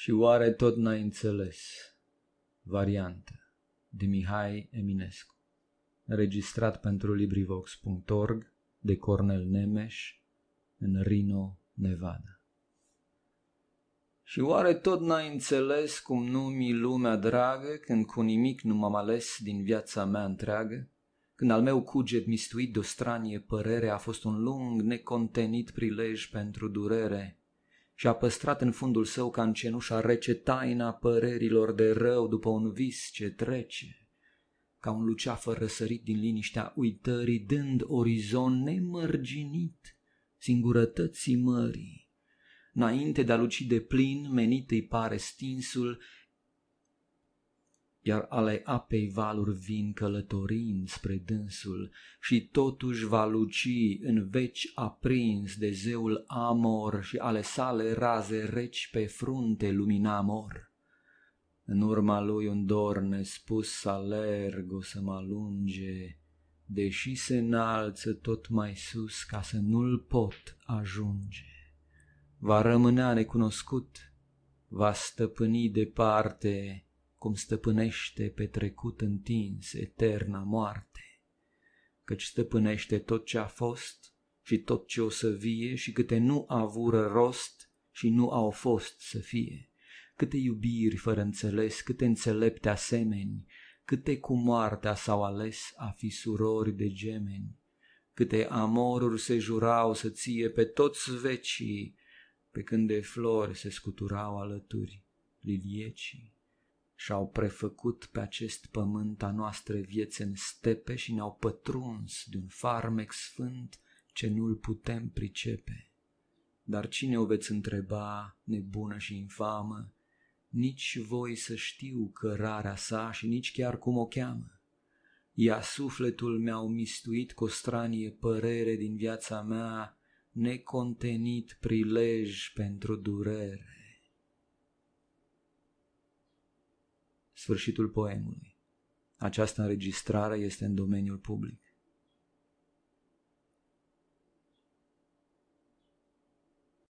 Și oare tot n-ai înțeles? Variantă de Mihai Eminescu registrat pentru LibriVox.org de Cornel Nemes în Reno, Nevada Și oare tot n-ai înțeles cum numi lumea dragă când cu nimic nu m-am ales din viața mea întreagă? Când al meu cuget mistuit de o stranie părere a fost un lung, necontenit prilej pentru durere – și a păstrat în fundul său ca în cenușa rece taina părerilor de rău după un vis ce trece, ca un luceafăr răsărit din liniștea uitării, dând orizont nemărginit singurătății mării. Înainte de a luci de plin, menit îi pare stinsul, iar ale apei valuri vin călătorind spre dânsul și totuși va luci în veci aprins de zeul Amor și ale sale raze reci pe frunte lumina mor. În urma lui un dor nespus să alerg, o să mă alunge, deși se înalță tot mai sus ca să nu-l pot ajunge. Va rămâne necunoscut, va stăpâni departe, cum stăpânește pe trecut întins eterna moarte, căci stăpânește tot ce a fost și tot ce o să vie și câte nu avură rost și nu au fost să fie, câte iubiri fără înțeles, câte înțelepte asemeni, câte cu moartea s-au ales a fi surori de gemeni, câte amoruri se jurau să ție pe toți vecii, pe când de flori se scuturau alături liliecii și-au prefăcut pe acest pământ a noastră viețe în stepe și ne-au pătruns de un farmec sfânt ce nu-l putem pricepe. Dar cine o veți întreba, nebună și infamă, nici voi să știu cărarea sa și nici chiar cum o cheamă. Ia sufletul mi-au mistuit cu o stranie părere din viața mea, necontenit prilej pentru durere. Sfârșitul poemului. Această înregistrare este în domeniul public.